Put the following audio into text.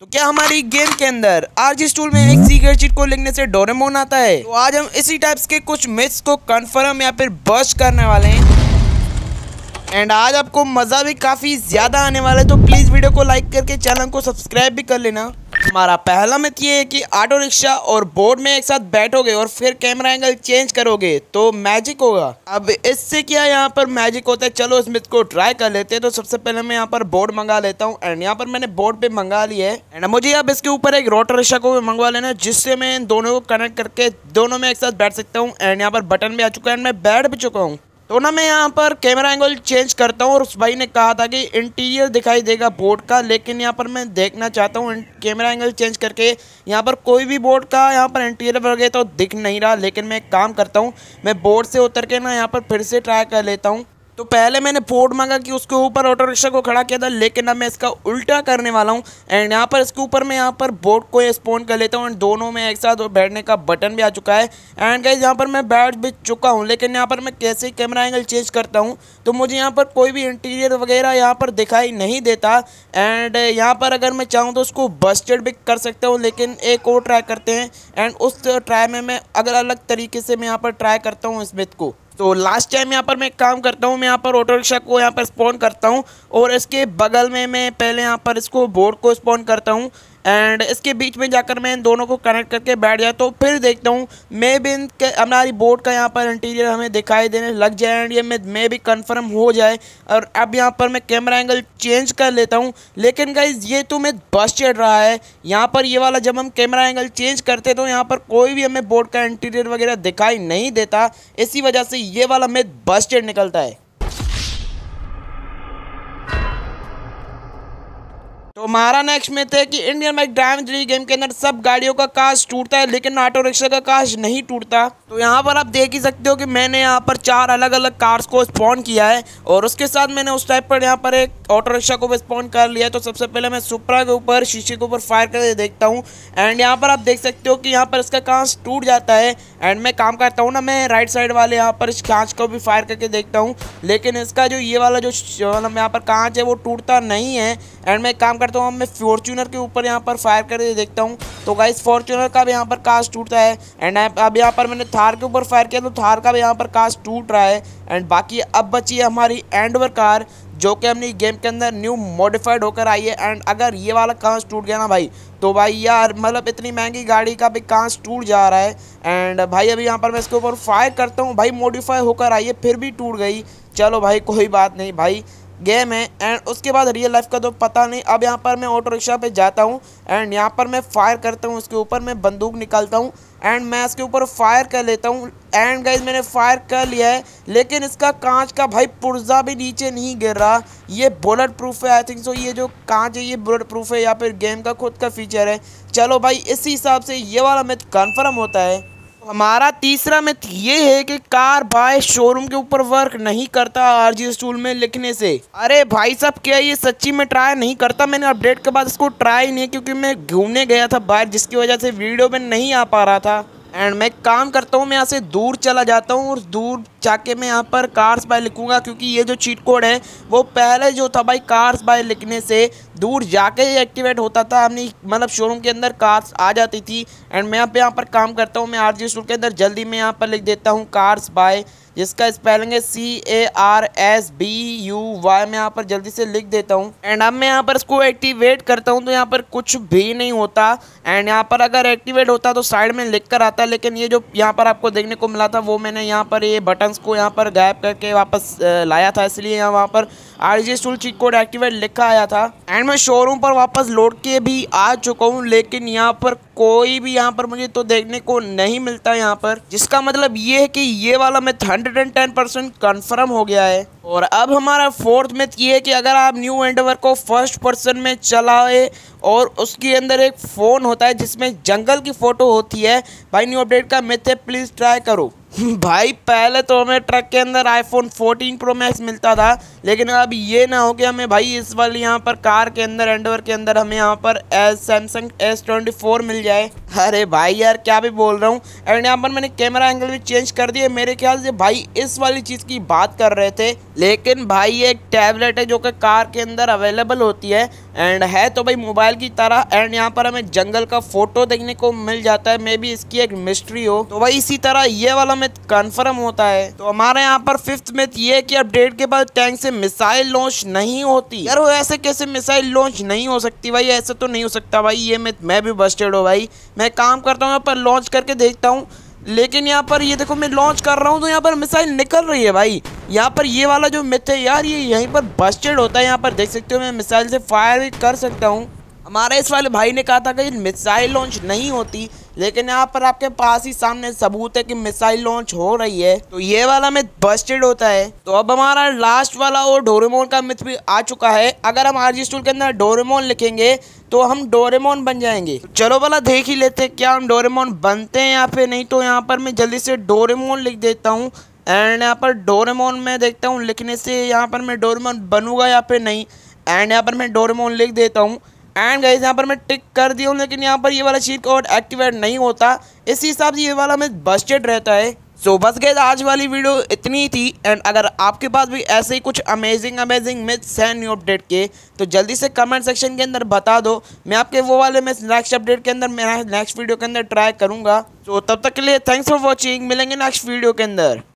तो क्या हमारी गेम के अंदर आरजी स्टूल में एक सीक्रेट चीट को लिखने से डोरेमोन आता है तो आज हम इसी टाइप्स के कुछ मिथ्स को कंफर्म या फिर बस्ट करने वाले हैं एंड आज आपको मज़ा भी काफ़ी ज़्यादा आने वाला है तो प्लीज़ वीडियो को लाइक करके चैनल को सब्सक्राइब भी कर लेना हमारा पहला मत ये है कि ऑटो रिक्शा और बोर्ड में एक साथ बैठोगे और फिर कैमरा एंगल चेंज करोगे तो मैजिक होगा अब इससे क्या यहाँ पर मैजिक होता है चलो इस मिथ को ट्राई कर लेते हैं तो सबसे पहले मैं यहाँ पर बोर्ड मंगा लेता हूँ एंड यहाँ पर मैंने बोर्ड पे मंगा लिया है एंड मुझे अब इसके ऊपर एक रोटो रिक्शा को मंगवा लेना है जिससे मैं इन दोनों को कनेक्ट करके दोनों में एक साथ बैठ सकता हूँ एंड यहाँ पर बटन भी आ चुका है एंड मैं बैठ भी चुका हूँ तो ना मैं यहाँ पर कैमरा एंगल चेंज करता हूँ और उस भाई ने कहा था कि इंटीरियर दिखाई देगा बोर्ड का लेकिन यहाँ पर मैं देखना चाहता हूँ कैमरा एंगल चेंज करके यहाँ पर कोई भी बोर्ड का यहाँ पर इंटीरियर वगैरह तो दिख नहीं रहा लेकिन मैं एक काम करता हूँ मैं बोर्ड से उतर के ना यहाँ पर फिर से ट्राई कर लेता हूँ तो पहले मैंने फोर्ड मांगा कि उसके ऊपर ऑटो रिक्शा को खड़ा किया था लेकिन अब मैं इसका उल्टा करने वाला हूँ एंड यहाँ पर इसके ऊपर मैं यहाँ पर बोर्ड को स्पोन कर लेता हूँ एंड दोनों में एक साथ बैठने का बटन भी आ चुका है एंड गाइज यहाँ पर मैं बैठ भी चुका हूँ लेकिन यहाँ पर मैं कैसे कैमरा एंगल चेंज करता हूँ तो मुझे यहाँ पर कोई भी इंटीरियर वगैरह यहाँ पर दिखाई नहीं देता एंड यहाँ पर अगर मैं चाहूँ तो उसको बस्टेड भी कर सकता हूँ लेकिन एक और ट्राई करते हैं एंड उस ट्राई में मैं अगर अलग तरीके से मैं यहाँ पर ट्राई करता हूँ इस मिथ को तो लास्ट टाइम यहाँ पर मैं काम करता हूँ मैं यहाँ पर ऑटो रिक्शा को यहाँ पर स्पॉन करता हूँ और इसके बगल में मैं पहले यहाँ पर इसको बोर्ड को स्पॉन करता हूँ एंड इसके बीच में जाकर मैं इन दोनों को कनेक्ट करके बैठ जाए तो फिर देखता हूँ मे भी इनके हमारी बोर्ड का यहाँ पर इंटीरियर हमें दिखाई देने लग जाए एंड ये मे भी कन्फर्म हो जाए और अब यहाँ पर मैं कैमरा एंगल चेंज कर लेता हूँ लेकिन गाइज ये तो मैं बस चढ़ रहा है यहाँ पर ये वाला जब हम कैमरा एंगल चेंज करते तो यहाँ पर कोई भी हमें बोर्ड का इंटीरियर वगैरह दिखाई नहीं देता इसी वजह से ये वाला मैं बस स्टैंड निकलता है हमारा नेक्स्ट में थे कि Indian bike drive three game के अंदर सब गाड़ियों का कांच टूटता है लेकिन ऑटो रिक्शा का कास्ट नहीं टूटता तो यहाँ पर आप देख ही सकते हो कि मैंने यहाँ पर चार अलग अलग कार्स को स्पॉन किया है और उसके साथ मैंने उस टाइप पर यहाँ पर एक ऑटो रिक्शा को भी स्पॉन कर लिया तो सबसे पहले मैं सुप्रा के ऊपर शीशे के ऊपर फायर करके देखता हूँ एंड यहाँ पर आप देख सकते हो कि यहाँ पर इसका कांच टूट जाता है एंड मैं काम करता हूँ ना मैं राइट साइड वाले यहाँ पर इस कांच को भी फायर करके देखता हूँ लेकिन इसका जो ये वाला जो मतलब यहाँ पर कांच है वो टूटता नहीं है एंड मैं काम करता तो हम मैं फॉर्चूनर के ऊपर यहाँ पर फायर कर देखता हूँ तो गाइस फॉर्चूनर का भी यहाँ पर कास्ट टूटता है एंड अब यहाँ पर मैंने थार के ऊपर फायर किया तो थार का भी यहाँ पर कास्ट टूट रहा है एंड बाकी अब बची है हमारी एंडवर कार जो कि हमने गेम के अंदर न्यू मॉडिफाइड होकर आई है एंड अगर ये वाला कांस टूट गया ना भाई तो भाई यार मतलब इतनी महंगी गाड़ी का भी कांस टूट जा रहा है एंड भाई अभी यहाँ पर मैं इसके ऊपर फायर करता हूँ भाई मॉडिफाई होकर आई है फिर भी टूट गई चलो भाई कोई बात नहीं भाई गेम है एंड उसके बाद रियल लाइफ का तो पता नहीं अब यहाँ पर मैं ऑटो रिक्शा पे जाता हूँ एंड यहाँ पर मैं फायर करता हूँ उसके ऊपर मैं बंदूक निकालता हूँ एंड मैं इसके ऊपर फायर कर लेता हूँ एंड गाइज मैंने फायर कर लिया है लेकिन इसका कांच का भाई पुर्जा भी नीचे नहीं गिर रहा ये बुलेट प्रूफ है आई थिंक सो ये जो कांच है ये बुलेट प्रूफ है या फिर गेम का खुद का फीचर है चलो भाई इसी हिसाब से ये वाला मैच कन्फर्म होता है हमारा तीसरा मिथ ये है कि कार बाय शोरूम के ऊपर वर्क नहीं करता जी स्टूल में लिखने से अरे भाई साहब क्या ये सच्ची में ट्राई नहीं करता मैंने अपडेट के बाद इसको ट्राई नहीं क्योंकि मैं घूमने गया था बाहर जिसकी वजह से वीडियो में नहीं आ पा रहा था एंड मैं काम करता हूँ मैं यहाँ से दूर चला जाता हूँ और दूर जाके मैं यहाँ पर कार्स बाय लिखूँगा क्योंकि ये जो चीट कोड है वो पहले जो था भाई कार्स बाय लिखने से दूर जाके ही एक्टिवेट होता था अपनी मतलब शोरूम के अंदर कार्स आ जाती थी एंड मैं यहाँ यहाँ पर काम करता हूँ मैं आर जी के अंदर जल्दी मैं यहाँ पर लिख देता हूँ कार्स बाय जिसका स्पेलिंग है C A R S B U Y मैं यहाँ पर जल्दी से लिख देता हूँ एंड अब मैं यहाँ पर इसको एक्टिवेट करता हूँ तो यहाँ पर कुछ भी नहीं होता एंड यहाँ पर अगर एक्टिवेट होता तो साइड में लिख कर आता लेकिन ये जो यहाँ पर आपको देखने को मिला था वो मैंने यहाँ पर ये बटन्स को यहाँ पर गायब करके वापस लाया था इसलिए यहाँ वहाँ पर R G stool cheat code activate लिखा आया था एंड मैं शोरूम पर वापस लौट के भी आ चुका हूँ लेकिन यहाँ पर कोई भी यहाँ पर मुझे तो देखने को नहीं मिलता यहाँ पर जिसका मतलब ये है कि ये वाला myth hundred and ten percent confirm हो गया है और अब हमारा फोर्थ मैथ ये है कि अगर आप न्यू एंडवर को फर्स्ट पर्सन में चलाए और उसके अंदर एक फ़ोन होता है जिसमें जंगल की फ़ोटो होती है भाई न्यू अपडेट का मैथ है प्लीज़ ट्राई करो भाई पहले तो हमें ट्रक के अंदर आईफोन 14 प्रो मैक्स मिलता था लेकिन अब ये ना हो कि हमें भाई इस वाली यहाँ पर कार के अंदर एंडवर के अंदर हमें यहाँ पर S Samsung S twenty four मिल जाए अरे भाई यार क्या भी बोल रहा हूँ एंड यहाँ पर मैंने कैमरा एंगल भी चेंज कर दिया मेरे ख्याल से भाई इस वाली चीज़ की बात कर रहे थे लेकिन भाई ये एक टैबलेट है जो कि कार के अंदर अवेलेबल होती है एंड है तो भाई मोबाइल की तरह एंड यहाँ पर हमें जंगल का फोटो देखने को मिल जाता है मे बी इसकी एक मिस्ट्री हो तो भाई इसी तरह ये वाला मिथ कन्फर्म होता है तो हमारे यहाँ पर फिफ्थ मिथ ये की कि अपडेट के बाद टैंक से मिसाइल लॉन्च नहीं होती यार वो ऐसे कैसे मिसाइल लॉन्च नहीं हो सकती भाई ऐसा तो नहीं हो सकता भाई ये मिथ मैं भी बस्टेड हो भाई मैं मैं काम करता हूँ यहाँ पर लॉन्च करके देखता हूँ लेकिन यहाँ पर ये देखो मैं लॉन्च कर रहा हूँ तो यहाँ पर मिसाइल निकल रही है भाई यहाँ पर ये वाला जो मिथ है यार ये यहीं पर बस्टेड होता है यहाँ पर देख सकते हो मैं मिसाइल से फायर भी कर सकता हूँ हमारे इस वाले भाई ने कहा था कि मिसाइल लॉन्च नहीं होती लेकिन यहाँ पर आपके पास ही सामने सबूत है कि मिसाइल लॉन्च हो रही है तो ये वाला मिथ बस्टेड होता है तो अब हमारा लास्ट वाला और डोरेमोन का मिथ भी आ चुका है अगर हम आरजी स्टूल के अंदर डोरेमोन लिखेंगे तो हम डोरेमोन बन जाएंगे तो चलो वाला देख ही लेते क्या हम डोरेमोन बनते हैं या फिर नहीं तो यहाँ पर मैं जल्दी से डोरेमोन लिख देता हूँ एंड यहाँ पर डोरेमोन में देखता हूँ लिखने से यहाँ पर मैं डोरेमोन बनूंगा या फिर नहीं एंड यहाँ पर मैं डोरेमोन लिख देता हूँ एंड गाइज यहाँ पर मैं टिक कर दिया हूँ लेकिन यहाँ पर ये वाला चीट कोड एक्टिवेट नहीं होता इस हिसाब से ये वाला मैं बस्टेड रहता है सो so, बस गए आज वाली वीडियो इतनी थी एंड अगर आपके पास भी ऐसे ही कुछ अमेजिंग अमेजिंग मिथ्स हैं न्यू अपडेट के तो जल्दी से कमेंट सेक्शन के अंदर बता दो मैं आपके वो वाले मिस नेक्स्ट अपडेट के अंदर मैं नेक्स्ट वीडियो के अंदर ट्राई करूँगा तो so, तब तक के लिए थैंक्स फॉर वॉचिंग मिलेंगे नेक्स्ट वीडियो के अंदर